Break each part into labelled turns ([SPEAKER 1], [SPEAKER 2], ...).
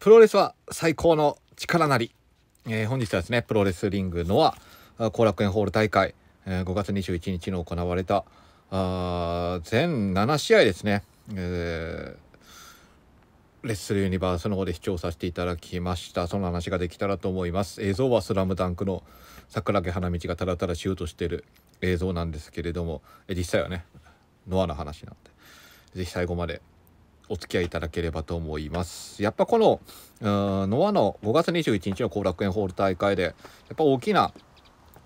[SPEAKER 1] プロレスは最高の力なり。えー、本日はですね、プロレスリングのは後楽園ホール大会、えー、5月21日に行われた、あ全7試合ですね、えー、レッスルユニバースの方で視聴させていただきました。その話ができたらと思います。映像はスラムダンクの桜木花道がただただシュートしてる映像なんですけれども、え実際はね、ノアの話なんで、是非最後までお付き合いいただければと思います。やっぱこの、ノアの5月21日の後楽園ホール大会で、やっぱ大きな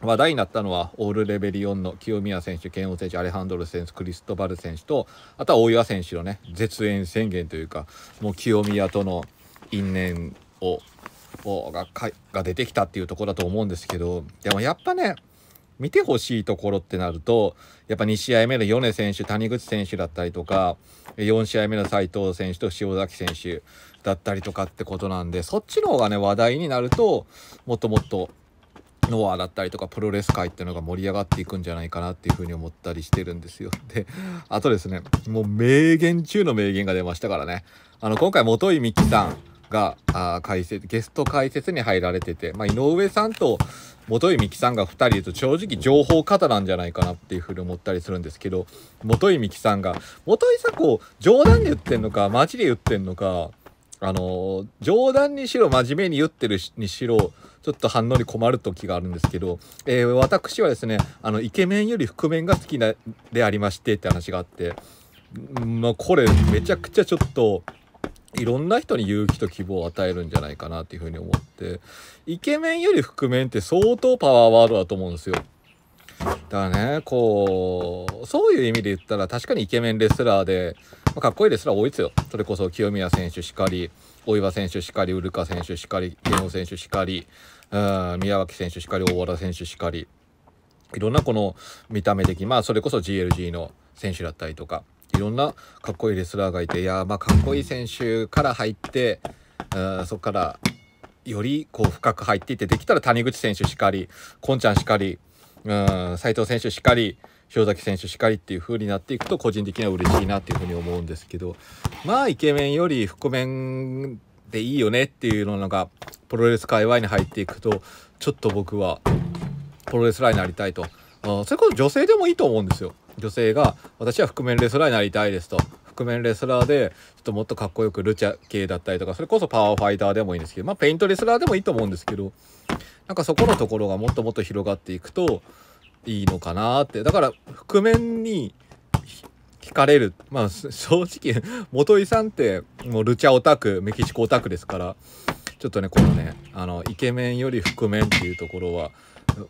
[SPEAKER 1] 話題になったのはオールレベリ4の清宮選手、剣王選手、アレハンドル選手、クリストバル選手と、あとは大岩選手のね、絶縁宣言というか、もう清宮との因縁を、をがが出てきたっていうところだと思うんですけど、でもやっぱね、見てほしいところってなると、やっぱ2試合目の米選手、谷口選手だったりとか、4試合目の斎藤選手と塩崎選手だったりとかってことなんで、そっちの方がね、話題になると、もっともっと、ノアだったりとかプロレス界っていうのが盛り上がっていくんじゃないかなっていうふうに思ったりしてるんですよ。で、あとですね、もう名言中の名言が出ましたからね。あの、今回、元井美樹さん、があ解説ゲスト解説に入られてて、まあ、井上さんと元井美樹さんが2人いると正直情報過多なんじゃないかなっていうふうに思ったりするんですけど元井美樹さんが元井さんこう冗談で言ってんのかマジで言ってんのかあの冗談にしろ真面目に言ってるにしろちょっと反応に困る時があるんですけど、えー、私はですねあのイケメンより覆面が好きなでありましてって話があって、まあ、これめちゃくちゃちょっと。いろんな人に勇気と希望を与えるんじゃないかなっていうふうに思ってイケメンより覆面って相当パワーワードだと思うんですよ。だからねこうそういう意味で言ったら確かにイケメンレスラーで、まあ、かっこいいレスラー多いですよそれこそ清宮選手しかり大岩選手しかりウルカ選手しかり芸能選手しかりうん宮脇選手しかり大和田選手しかりいろんなこの見た目的まあそれこそ GLG の選手だったりとかいろんなかっこいいレスラーがいていやまあかっこいい選手から入ってうんそこからよりこう深く入っていってできたら谷口選手しかりこんちゃんしかり斎藤選手しかり塩崎選手しかりっていう風になっていくと個人的には嬉しいなっていう風に思うんですけどまあイケメンより覆面でいいよねっていうのがプロレス界隈に入っていくとちょっと僕はプロレスラーになりたいと。それこそ女性でもいいと思うんですよ。女性が、私は覆面レスラーになりたいですと。覆面レスラーで、ちょっともっとかっこよくルチャ系だったりとか、それこそパワーファイターでもいいんですけど、まあペイントレスラーでもいいと思うんですけど、なんかそこのところがもっともっと広がっていくといいのかなって。だから、覆面に惹かれる。まあ正直、元井さんってもうルチャオタク、メキシコオタクですから、ちょっとね、このね、あの、イケメンより覆面っていうところは、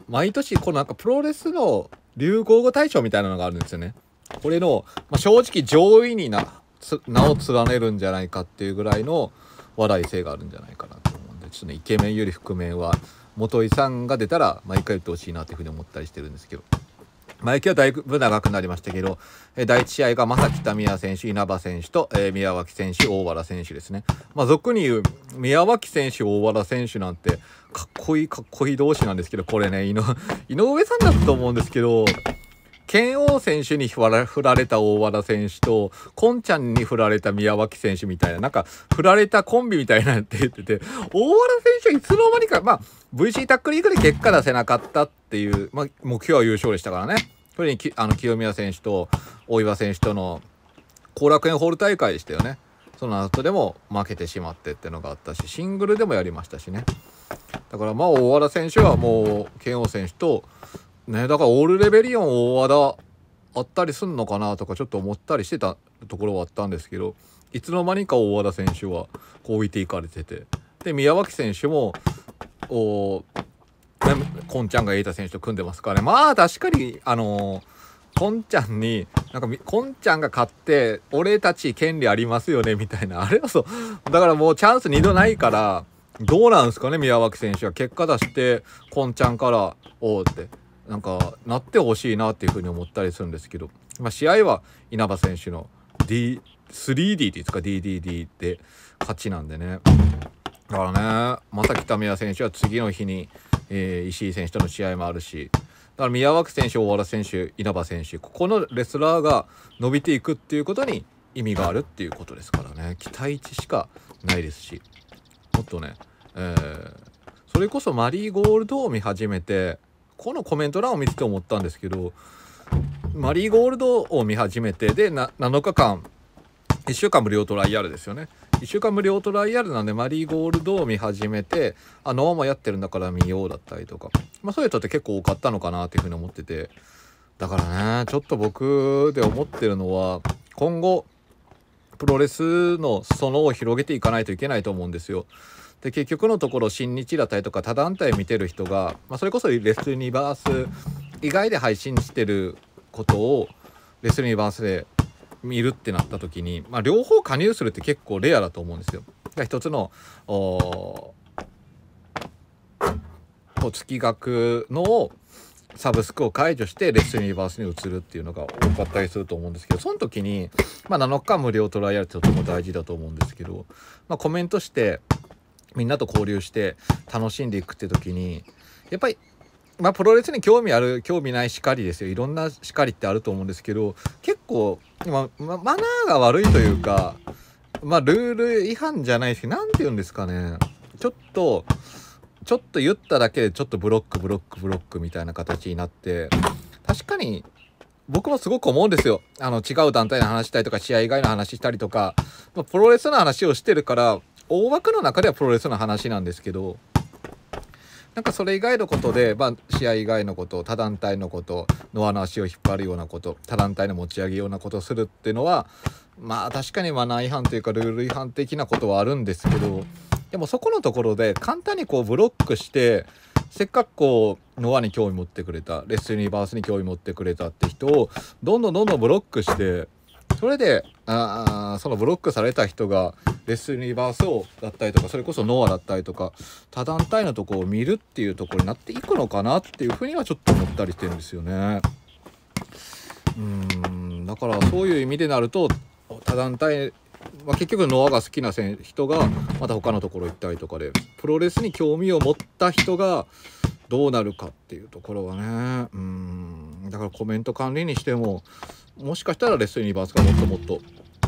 [SPEAKER 1] 毎年、このなんかプロレスの流行語大賞みたいなのがあるんですよね。これの、まあ、正直上位にな、名を連ねるんじゃないかっていうぐらいの話題性があるんじゃないかなと思うんで、ちょっとね、イケメンより覆面は、元井さんが出たら毎回言ってほしいなっていうふうに思ったりしてるんですけど。まあ、駅はだいぶ長くなりましたけど、え第1試合が正木田宮選手、稲葉選手と、えー、宮脇選手、大原選手ですね。まあ、俗に言う、宮脇選手、大原選手なんて、かっこいい、かっこいい同士なんですけど、これね、井 上さんだったと思うんですけど、剣王選手に振られた大和田選手と、こんちゃんに振られた宮脇選手みたいな、なんか、振られたコンビみたいなって言ってて、大和田選手いつの間にか、まあ、VC タックリーグで結果出せなかったっていう、まあ、目標は優勝でしたからね。それにあの清宮選手と大岩選手との後楽園ホール大会でしたよね。その後でも負けてしまってってのがあったし、シングルでもやりましたしね。だからまあ大和田選手はもう慶応選手と、ね、だからオールレベリオン大和田あったりすんのかなとかちょっと思ったりしてたところはあったんですけど、いつの間にか大和田選手はこう置いていかれてて。で、宮脇選手も、おコンちゃんが瑛太選手と組んでますからね。まあ、確かに、あのー、ンちゃんに、なんか、コンちゃんが勝って、俺たち権利ありますよね、みたいな。あれはそう。だからもうチャンス二度ないから、どうなんすかね、宮脇選手は。結果出して、コンちゃんから、おうって、なんか、なってほしいなっていうふうに思ったりするんですけど。まあ、試合は稲葉選手の D、3D っていうですか、DDD って勝ちなんでね。だからね、また北宮選手は次の日に、えー、石井選手との試合もあるしだから宮脇選手大原選手稲葉選手ここのレスラーが伸びていくっていうことに意味があるっていうことですからね期待値しかないですしもっとね、えー、それこそマリーゴールドを見始めてこのコメント欄を見てて思ったんですけどマリーゴールドを見始めてで7日間1週間無料トライアルですよね1週間無料トライアルなんで、マリーゴールドを見始めて、あ、ノアもやってるんだから見ようだったりとか、まあ、そういう人って結構多かったのかなっていうふうに思ってて、だからね、ちょっと僕で思ってるのは、今後、プロレスの裾を広げていかないといけないと思うんですよ。で結局のところ新日だったりとか他団体見てる人が、まあ、それこそレスユニバース以外で配信してることをレスユニバースで見るってなった時に、まあ、両方加入するって結構レアだと思うんですよ。が一つのお月額のサブスクを解除してレッスンユニバースに移るっていうのが多かったりすると思うんですけどその時に、まあ、7日無料トライアルってとても大事だと思うんですけど、まあ、コメントしてみんなと交流して楽しんでいくって時にやっぱりまあ、プロレスに興味ある興味ないしかりですよいろんなしかりってあると思うんですけど結構、今、ま、マナーが悪いというか、まあ、ルール違反じゃないし何て言うんですかねちょっとちょっと言っただけでちょっとブロックブロックブロックみたいな形になって確かに僕もすごく思うんですよあの違う団体の話したりとか試合以外の話したりとか、まあ、プロレスの話をしてるから大枠の中ではプロレスの話なんですけど。なんかそれ以外のことで、まあ、試合以外のこと他団体のことノアの足を引っ張るようなこと他団体の持ち上げようなことをするっていうのはまあ確かにマナー違反というかルール違反的なことはあるんですけどでもそこのところで簡単にこうブロックしてせっかくこうノアに興味持ってくれたレッスンユニバースに興味持ってくれたって人をどんどんどんどんブロックしてそれであそのブロックされた人がレッスンリバースをだったりとかそれこそノアだったりとか多団体のとこを見るっていうところになっていくのかなっていうふうにはちょっと思ったりしてるんですよね。うんだからそういう意味でなると多団体まあ、結局ノアが好きな人がまた他のところ行ったりとかでプロレスに興味を持った人がどうなるかっていうところはねうんだからコメント管理にしてももしかしたらレッスンユニバースがもっともっと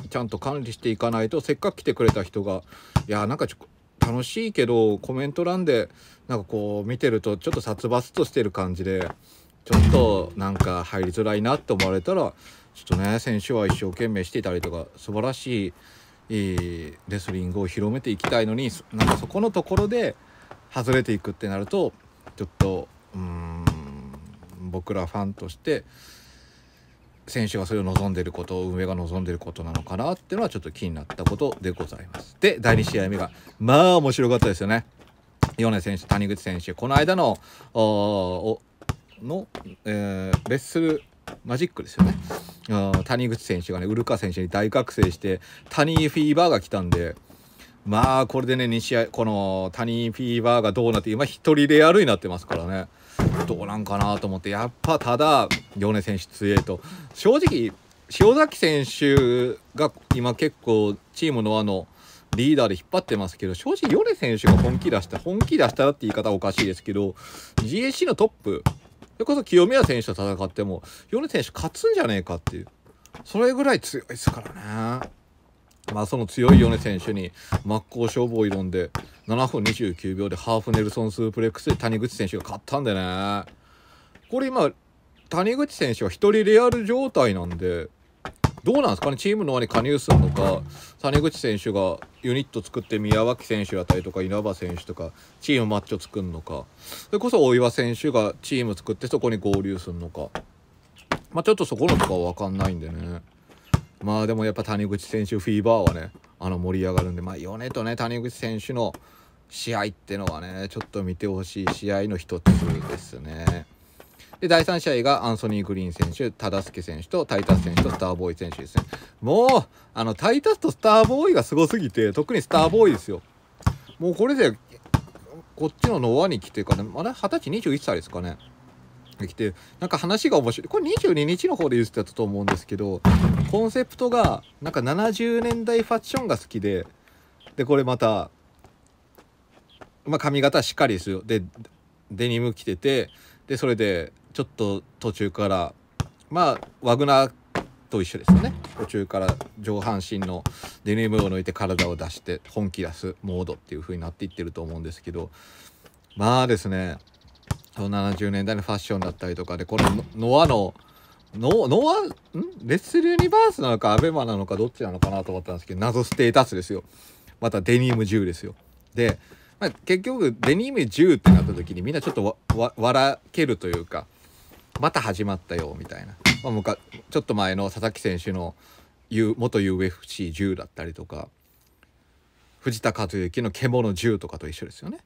[SPEAKER 1] ちゃんと管理していかないとせっかく来てくれた人がいやなんか楽しいけどコメント欄でなんかこう見てるとちょっと殺伐としてる感じでちょっとなんか入りづらいなって思われたらちょっとね選手は一生懸命していたりとか素晴らしいレスリングを広めていきたいのになんかそこのところで外れていくってなるとちょっとうん僕らファンとして選手がそれを望んでること運営が望んでることなのかなっていうのはちょっと気になったことでございます。で第2試合目がまあ面白かったですよね。米選手谷口選手この間のの、えー、レッスルマジックですよね。谷口選手がね、ウルカ選手に大覚醒して、谷フィーバーが来たんで、まあ、これでね、2試合、この谷フィーバーがどうなって、今、一人でやるになってますからね、どうなんかなと思って、やっぱただ、米選手強いと、正直、塩崎選手が今、結構、チームのあの、リーダーで引っ張ってますけど、正直、米選手が本気出した、本気出したらって言い方はおかしいですけど、GAC のトップ、それこそ清宮選手と戦っても、米選手勝つんじゃねえかっていう、それぐらい強いですからね。まあ、その強い米選手に真っ向勝負を挑んで7分29秒でハーフネルソンスープレックスで谷口選手が勝ったんでねこれ今谷口選手は1人レアル状態なんでどうなんですかねチームの輪に加入するのか谷口選手がユニット作って宮脇選手だったりとか稲葉選手とかチームマッチを作るのかそれこそ大岩選手がチーム作ってそこに合流するのかまあ、ちょっとそこのとかは分かんないんでね。まあでもやっぱ谷口選手フィーバーはねあの盛り上がるんでまあ米とね谷口選手の試合ってのはねちょっと見てほしい試合の一つですね。で第3試合がアンソニー・グリーン選手、忠介選手とタイタス選手とスターボーイ選手ですね。もうあのタイタスとスターボーイがすごすぎて特にスターボーイですよ。もうこれでこっちのノアに来てから、ね、まだ二十歳21歳ですかね。できてなんか話が面白いこれ22日の方で言ってたと思うんですけどコンセプトがなんか70年代ファッションが好きででこれまた、まあ、髪型しっかりですよでデニム着ててでそれでちょっと途中からまあワグナーと一緒ですよね途中から上半身のデニムを抜いて体を出して本気出すモードっていう風になっていってると思うんですけどまあですね70年代のファッションだったりとかでこのノアのノノアんレッスルユニバースなのかアベマなのかどっちなのかなと思ったんですけど謎ステータスですよまたデニム10ですよで、まあ、結局デニム10ってなった時にみんなちょっと笑けるというかまた始まったよみたいな、まあ、むかちょっと前の佐々木選手の元 UFC10 だったりとか藤田和幸の獣10とかと一緒ですよね。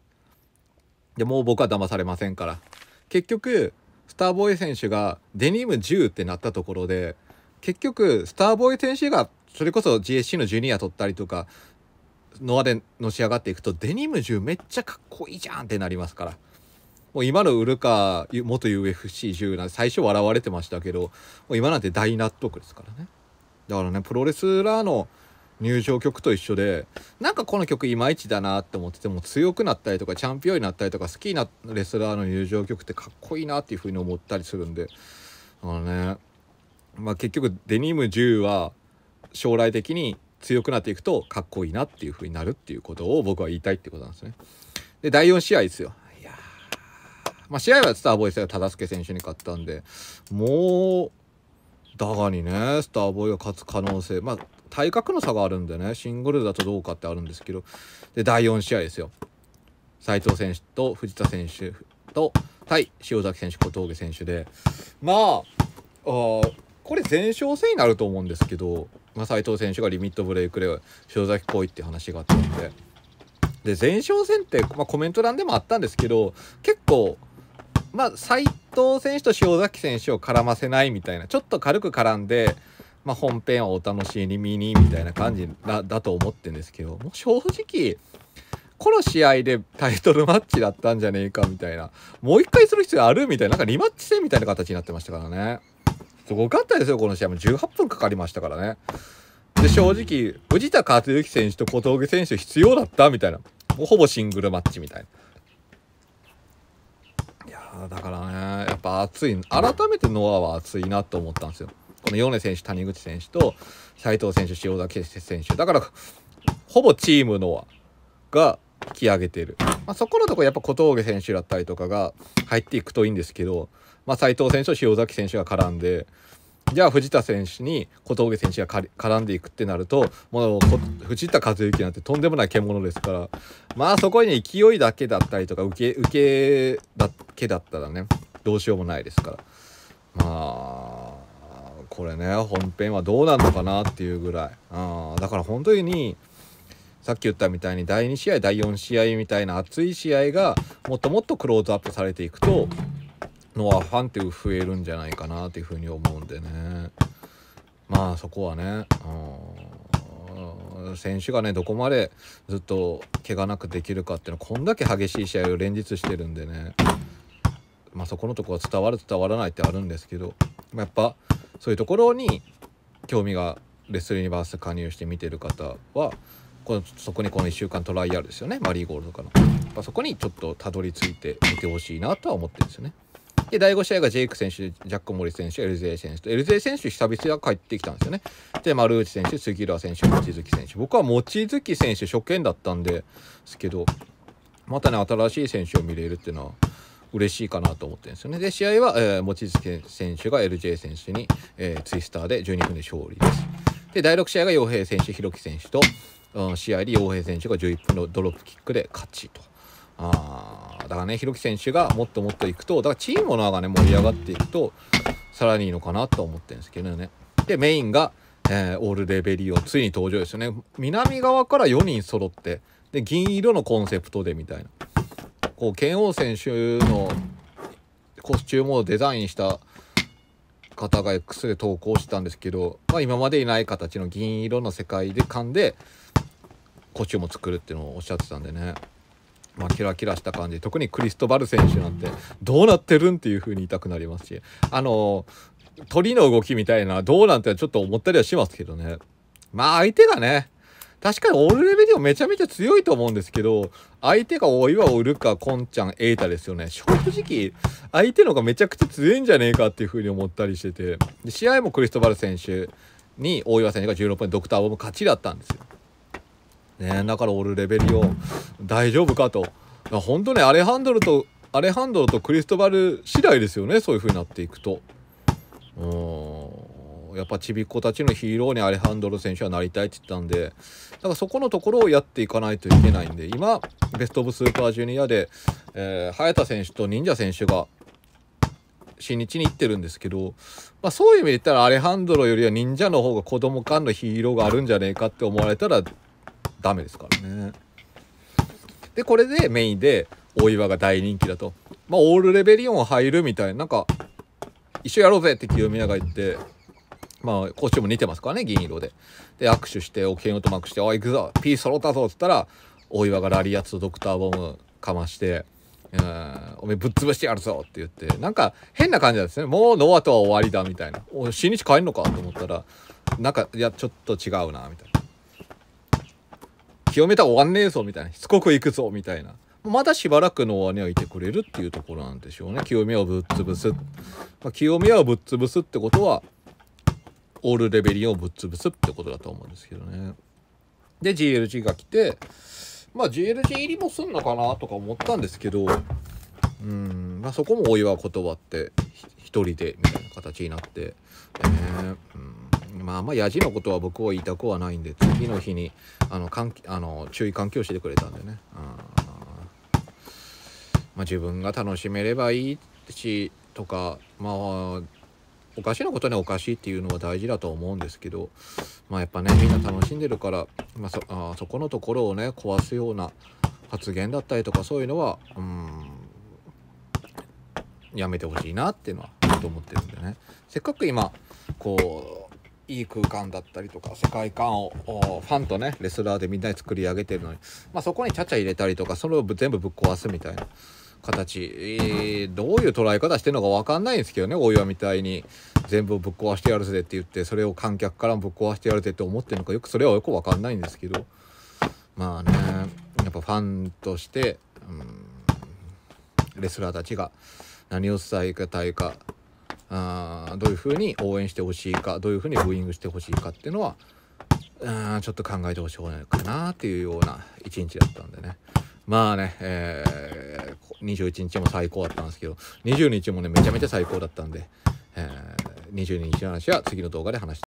[SPEAKER 1] でもう僕は騙されませんから結局スターボーイ選手がデニム10ってなったところで結局スターボーイ選手がそれこそ GSC のジュニア取ったりとかノアでのし上がっていくとデニム10めっちゃかっこいいじゃんってなりますからもう今のウルカ元 UFC10 なんて最初笑われてましたけどもう今なんて大納得ですからねだからねプロレスラーの入場曲と一緒でなんかこの曲いまいちだなって思ってても強くなったりとかチャンピオンになったりとか好きなレスラーの入場曲ってかっこいいなっていうふうに思ったりするんであのねまあ結局デニム10は将来的に強くなっていくとかっこいいなっていうふうになるっていうことを僕は言いたいってことなんですね。で第4試合ですよ。いやまあ試合はスターボイスが忠介選手に勝ったんでもうだがにねスターボーイが勝つ可能性まあ体格の差があるんでね、シングルだとどうかってあるんですけど、で、第4試合ですよ。斉藤選手と藤田選手と、対塩崎選手、小峠選手で、まあ、あこれ前哨戦になると思うんですけど、まあ、斉藤選手がリミットブレイクで塩崎来いって話があったんで。で、前哨戦って、まあ、コメント欄でもあったんですけど、結構、まあ、斉藤選手と塩崎選手を絡ませないみたいな、ちょっと軽く絡んで、まあ、本編をお楽しみにみたいな感じだだと思ってんですけどもう正直この試合でタイトルマッチだったんじゃねえかみたいなもう一回する必要あるみたいななんかリマッチ戦みたいな形になってましたからねすごかったですよこの試合も18分かかりましたからねで正直藤田克之選手と小峠選手必要だったみたいなほぼシングルマッチみたいないやだからねやっぱ熱い改めてノアは熱いなと思ったんですよこの米選手、谷口選手と斉藤選手、塩崎選手。だから、ほぼチームのが引き上げてる。まあ、そこのとこやっぱ小峠選手だったりとかが入っていくといいんですけど、まあ、斉藤選手と塩崎選手が絡んで、じゃあ藤田選手に小峠選手が絡んでいくってなるともう藤田和幸なんてとんでもない獣ですからまあそこに勢いだけだったりとか受け受けだけだったらねどうしようもないですからまあこれね本編はどうなるのかなっていうぐらいあだから本当にさっき言ったみたいに第2試合第4試合みたいな熱い試合がもっともっとクローズアップされていくとノアファンって増えるんじゃないかなっていうふうに思うんでねまあそこはね、うん、選手がねどこまでずっと怪我なくできるかっていうのはこんだけ激しい試合を連日してるんでねまあそこのとこは伝わる伝わらないってあるんですけど、まあ、やっぱそういうところに興味がレスルユニバース加入して見てる方はこのそこにこの1週間トライアルですよねマリーゴールドかのやそこにちょっとたどり着いて見てほしいなとは思ってるんですよねで第5試合がジェイク選手ジャック・モリ選手エルゼ選手とエルゼ選手久々が帰ってきたんですよねで丸内選手杉浦選手望月選手僕は望月選手初見だったんですけどまたね新しい選手を見れるっていうのは嬉しいかなと思ってるんですよね。で、試合は、えー、望月選手が LJ 選手に、えー、ツイスターで12分で勝利です。で、第6試合が洋平選手、弘樹選手と、うん、試合で洋平選手が11分のドロップキックで勝ちと。あだからね、弘樹選手がもっともっといくと、だからチームの輪がね、盛り上がっていくと、さらにいいのかなと思ってるんですけどね。で、メインが、えー、オールレベリオついに登場ですよね南側から4人揃ってで銀色のコンセプトでみたいなこう剣王選手のコスチュームをデザインした方が X で投稿したんですけど、まあ、今までいない形の銀色の世界で噛んでコスチュームを作るっていうのをおっしゃってたんでね。まあ、キラキラした感じ特にクリストバル選手なんてどうなってるんっていう風に言いたくなりますしあの鳥の動きみたいなどうなんてちょっと思ったりはしますけどねまあ相手がね確かにオールレベルめちゃめちゃ強いと思うんですけど、相手がお岩を売るか、コンちゃん、エータですよね。正直、相手の方がめちゃくちゃ強いんじゃねえかっていうふうに思ったりしてて、で試合もクリストバル選手に大岩選手が16本ドクターボム勝ちだったんですよ。ねだからオールレベリオ大丈夫かと。本当ね、アレハンドルと、アレハンドルとクリストバル次第ですよね、そういうふうになっていくと。うんやっぱちびっ子たちのヒーローにアレハンドロ選手はなりたいって言ったんで、だからそこのところをやっていかないといけないんで、今、ベスト・オブ・スーパージュニアで、えー、早田選手と忍者選手が新日に行ってるんですけど、まあ、そういう意味で言ったらアレハンドロよりは忍者の方が子供間のヒーローがあるんじゃねえかって思われたらダメですからね。でこれでメインで大岩が大人気だと。まあ、オールレベリオン入るみたいななんか一緒やろうぜって清宮が言ってまあ、こっちも似てますからね、銀色で。で、握手して、お剣をとまくして、おい、行くぞ、ピース揃ったぞっつったら、大岩がラリアッツドクターボムかまして、うん、おめえぶっ潰してやるぞって言って、なんか変な感じなんですね。もうノアとは終わりだみたいな。お新日帰るのかと思ったら、なんか、いや、ちょっと違うな、みたいな。清めたら終わんねえぞ、みたいな。しつこく行くぞ、みたいな。まだしばらくのワニはいてくれるっていうところなんでしょうね。清めをぶっ潰す。まあ、清めをぶっ潰すってことは、オールレベリンをぶっ潰すってことだと思うんですけどね。で GLG が来てまあ GLG 入りもすんのかなとか思ったんですけどうんまあそこもお祝い断って一人でみたいな形になって、えうんまああやじのことは僕は言いたくはないんで次の日にあのかんあの注意喚起をしてくれたんでね、うんまあ、自分が楽しめればいいしとかまあおかしなことにおかしいっていうのは大事だと思うんですけど、まあ、やっぱねみんな楽しんでるから、まあ、そあそこのところをね壊すような発言だったりとかそういうのはうんやめてほしいなっていうのはちっと思ってるんでねせっかく今こういい空間だったりとか世界観をファンとねレスラーでみんなで作り上げてるのに、まあ、そこにちゃちゃ入れたりとかそれを全部ぶっ壊すみたいな形、えー、どういう捉え方してるのか分かんないんですけどね大岩みたいに全部ぶっ壊してやるぜって言ってそれを観客からもぶっ壊してやるぜって思ってるのかよくそれはよく分かんないんですけどまあねやっぱファンとして、うん、レスラーたちが何を伝えたいかあどういうふうに応援してほしいかどういうふうにブーイングしてほしいかっていうのはうんちょっと考えてほしいかなっていうような一日だったんでねまあね、えー21日も最高だったんですけど、20日もね、めちゃめちゃ最高だったんで、えー、22日の話は次の動画で話して